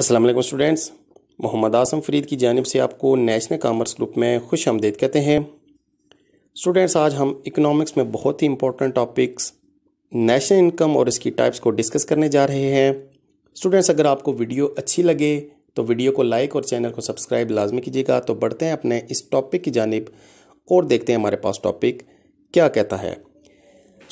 अस्सलाम वालेकुम स्टूडेंट्स मोहम्मद आसम फरीद की जानब से आपको नेशनल कामर्स ग्रुप में खुश आमदेद कहते हैं स्टूडेंट्स आज हम इकनॉमिक्स में बहुत ही इंपॉर्टेंट टॉपिक्स नेशनल इनकम और इसकी टाइप्स को डिस्कस करने जा रहे हैं स्टूडेंट्स अगर आपको वीडियो अच्छी लगे तो वीडियो को लाइक और चैनल को सब्सक्राइब लाजमी कीजिएगा तो बढ़ते हैं अपने इस टॉपिक की जानब और देखते हैं हमारे पास टॉपिक क्या कहता है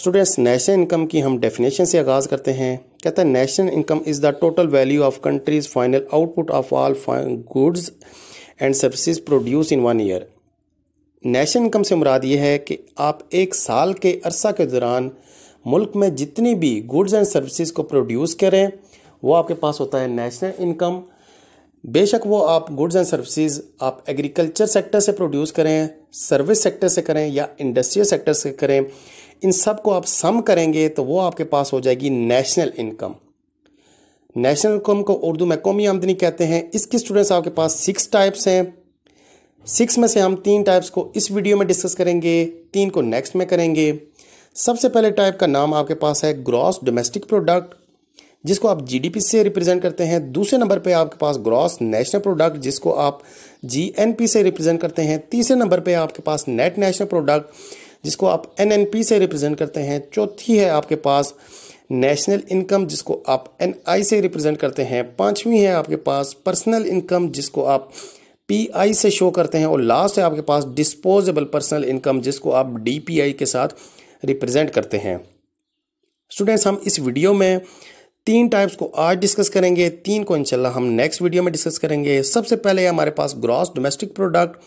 स्टूडेंट्स नेशनल इनकम की हम डेफिनेशन से आगाज़ करते हैं कहते हैं national income is the total value of countries final output of all goods and services produce in one year national income से मुराद ये है कि आप एक साल के अरसा के दौरान मुल्क में जितनी भी गुड्स एंड सर्विसज को प्रोड्यूस करें वो आपके पास होता है नेशनल इनकम बेशक वो आप गुड्स एंड सर्विसेज आप एग्रीकल्चर सेक्टर से प्रोड्यूस करें सर्विस सेक्टर से करें या इंडस्ट्रियल सेक्टर से करें इन सब को आप सम करेंगे तो वो आपके पास हो जाएगी नेशनल इनकम नेशनल इनकम को उर्दू में कौमी आमदनी कहते हैं इसके स्टूडेंट्स आपके पास सिक्स टाइप्स हैं सिक्स में से हम तीन टाइप्स को इस वीडियो में डिस्कस करेंगे तीन को नेक्स्ट में करेंगे सबसे पहले टाइप का नाम आपके पास है ग्रॉस डोमेस्टिक प्रोडक्ट जिसको आप जीडीपी से रिप्रेजेंट करते हैं दूसरे नंबर पे आपके पास ग्रॉस नेशनल प्रोडक्ट जिसको आप जीएनपी से रिप्रेजेंट करते हैं तीसरे नंबर पे आपके पास नेट नेशनल प्रोडक्ट जिसको आप एन से रिप्रेजेंट करते हैं चौथी है आपके पास नेशनल इनकम जिसको आप एन से रिप्रेजेंट करते हैं पाँचवीं है आपके पास पर्सनल इनकम जिसको आप पीआई से शो करते हैं और लास्ट है आपके पास डिस्पोजेबल पर्सनल इनकम जिसको आप आई के साथ रिप्रेजेंट करते हैं स्टूडेंट्स हम इस वीडियो में तीन टाइप्स को आज डिस्कस करेंगे तीन को इंशाल्लाह हम नेक्स्ट वीडियो में डिस्कस करेंगे सबसे पहले हमारे पास ग्रॉस डोमेस्टिक प्रोडक्ट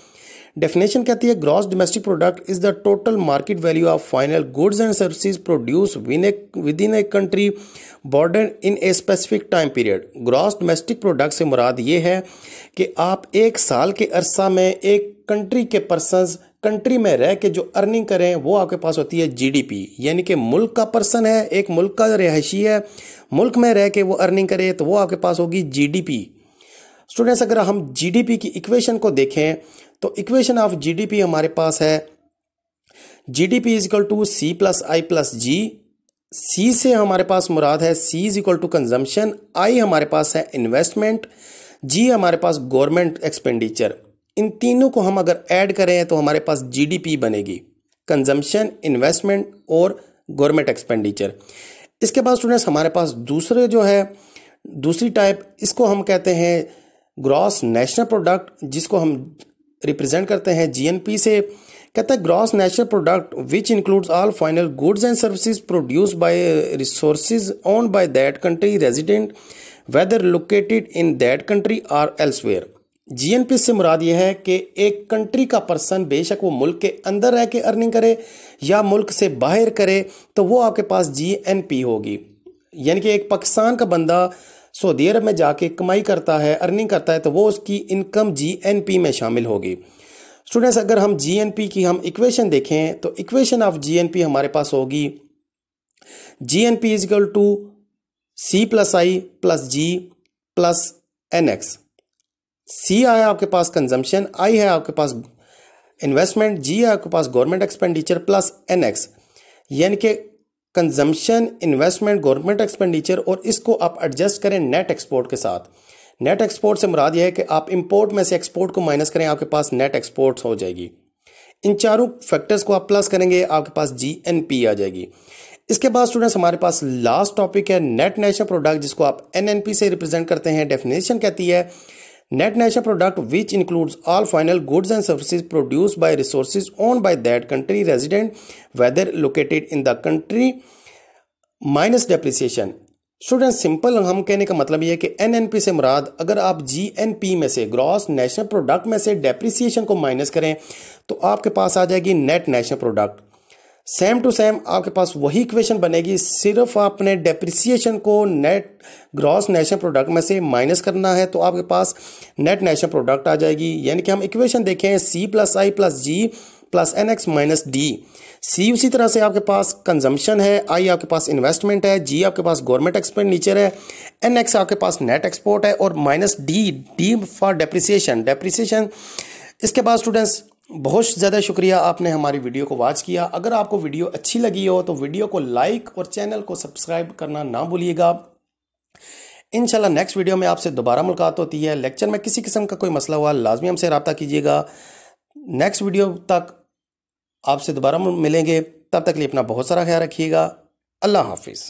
डेफिनेशन कहती है gross domestic product is the total market value of final goods and services produce within a country border in a specific time period gross domestic product से मुराद ये है कि आप एक साल के अरसा में एक कंट्री के पर्सन कंट्री में रह के जो अर्निंग करें वो आपके पास होती है जीडीपी यानी कि मुल्क का पर्सन है एक मुल्क का रिहायशी है मुल्क में रह के वो अर्निंग करे तो वो आपके पास होगी जीडीपी स्टूडेंट्स अगर हम जीडीपी की इक्वेशन को देखें तो इक्वेशन ऑफ जीडीपी हमारे पास है GDP is equal to C plus I plus G C से हमारे पास मुराद है C is equal to consumption I हमारे पास है इन्वेस्टमेंट जी हमारे पास गवर्नमेंट एक्सपेंडिचर इन तीनों को हम अगर ऐड करें तो हमारे पास जीडीपी बनेगी कंजम्पशन इन्वेस्टमेंट और गवर्नमेंट एक्सपेंडिचर इसके बाद स्टूडेंट्स हमारे पास दूसरे जो है दूसरी टाइप इसको हम कहते हैं ग्रॉस नेशनल प्रोडक्ट जिसको हम रिप्रेजेंट करते हैं जीएनपी से कहता है gross national product which includes all final goods and services produce by resource own by that country resident whether located in that country or elsewhere GNP से मुराद यह है कि एक कंट्री का पर्सन बेशक वो मुल्क के अंदर रह के अर्निंग करे या मुल्क से बाहर करे तो वो आपके पास जीएनपी होगी यानी कि एक पाकिस्तान का बंदा सऊदी अरब में जाके कमाई करता है अर्निंग करता है तो वो उसकी इनकम जीएनपी में शामिल होगी स्टूडेंट्स अगर हम जीएनपी की हम इक्वेशन देखें तो इक्वेशन ऑफ जीएनपी हमारे पास होगी G N P is equal to C plus I plus G plus N X C आया आपके पास कंजम्पशन आई है आपके पास इन्वेस्टमेंट जी है आपके पास government expenditure plus N X यानी कि कंजम्पशन इन्वेस्टमेंट गवर्नमेंट एक्सपेंडिचर और इसको आप एडजस्ट करें नेट एक्सपोर्ट के साथ नेट एक्सपोर्ट से मुराद यह है कि आप इंपोर्ट में से एक्सपोर्ट को माइनस करें आपके पास नेट एक्सपोर्ट हो जाएगी इन चारों फैक्टर्स को आप प्लस करेंगे आपके पास जी एन पी आ जाएगी इसके बाद स्टूडेंट्स हमारे पास लास्ट टॉपिक है नेट नेशनल प्रोडक्ट जिसको आप एन एन पी से रिप्रेजेंट करते हैं डेफिनेशन कहती है Net national product which includes all final goods and services produced by resources owned by that country resident whether located in the country minus depreciation student simple हम कहने का मतलब ये है कि एनएनपी से मुराद अगर आप जीएनपी में से ग्रॉस नेशनल प्रोडक्ट में से डेप्रिसिएशन को माइनस करें तो आपके पास आ जाएगी net national product same to same आपके पास वही इक्वेशन बनेगी सिर्फ आपने डेप्रिसिएशन को नेट ग्रॉस नेशनल प्रोडक्ट में से माइनस करना है तो आपके पास नेट नेशनल प्रोडक्ट आ जाएगी यानी कि हम इक्वेशन देखें C plus I plus G plus N X minus D C उसी तरह से आपके पास कंजम्पशन है आई आपके पास इन्वेस्टमेंट है जी आपके पास गवर्नमेंट एक्सपेंडिचर है एन एक्स आपके पास नेट एक्सपोर्ट है और minus D D for depreciation depreciation इसके बाद स्टूडेंट्स बहुत ज़्यादा शुक्रिया आपने हमारी वीडियो को वॉच किया अगर आपको वीडियो अच्छी लगी हो तो वीडियो को लाइक और चैनल को सब्सक्राइब करना ना भूलिएगा इनशाला नेक्स्ट वीडियो में आपसे दोबारा मुलाकात होती है लेक्चर में किसी किस्म का कोई मसला हुआ लाजमी हमसे रब्ता कीजिएगा नेक्स्ट वीडियो तक आपसे दोबारा मिलेंगे तब तक लिए अपना बहुत सारा ख्याल रखिएगा अल्लाह हाफिज़